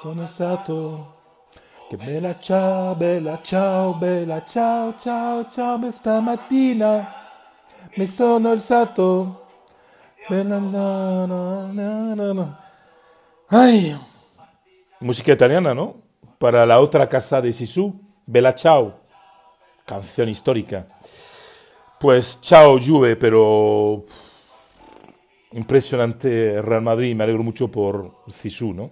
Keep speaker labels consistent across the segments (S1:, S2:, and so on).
S1: Sono que che bella ciao, bella ciao, bella ciao, ciao, ciao, está stamattina mi sono alzato. Bella, na, na, na, na. Ay,
S2: música italiana, ¿no? Para la otra casa de Sisu, Bella Ciao, canción histórica. Pues Ciao Juve, pero impresionante Real Madrid y me alegro mucho por Sissou, ¿no?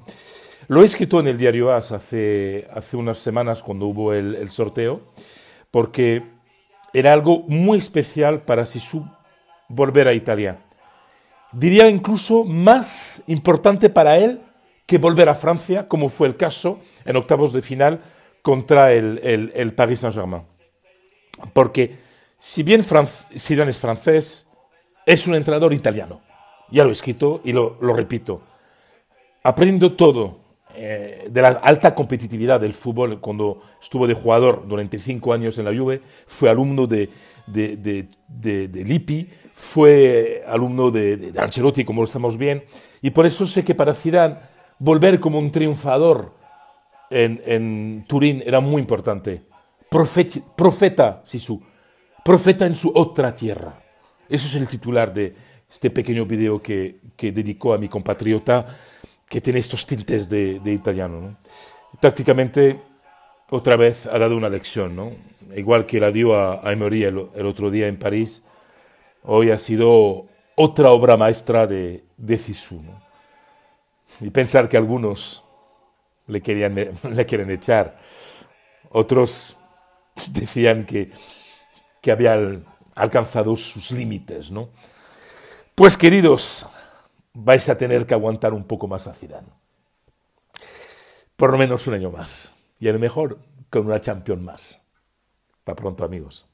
S2: Lo he escrito en el diario AS hace, hace unas semanas cuando hubo el, sorteo, porque era algo muy especial para Sisu volver a Italia. Diría incluso más importante para él que volver a Francia, como fue el caso en octavos de final contra el, el Paris Saint-Germain. Porque si bien Zidane es francés, es un entrenador italiano ya lo he escrito y lo, repito. Aprendo todo eh, de la alta competitividad del fútbol cuando estuvo de jugador durante cinco años en la Juve, fue alumno de, de, de, de, Lippi, fue alumno de, de, Ancelotti, como lo sabemos bien, y por eso sé que para Zidane volver como un triunfador en, en Turín era muy importante. Profeta, profeta, Sisu, profeta en su otra tierra. Eso es el titular de, este pequeño video que, que dedicó a mi compatriota, que tiene estos tintes de, italiano. ¿no? Tácticamente, otra vez ha dado una lección, ¿no? igual que la dio a, a el, otro día en París, hoy ha sido otra obra maestra de, de Y pensar que algunos le, querían, le quieren echar, otros decían que, que había alcanzado sus límites, ¿no? Pues queridos, vais a tener que aguantar un poco más a Zidane. Por lo menos un año más. Y a lo mejor con una champion más. Para pronto, amigos.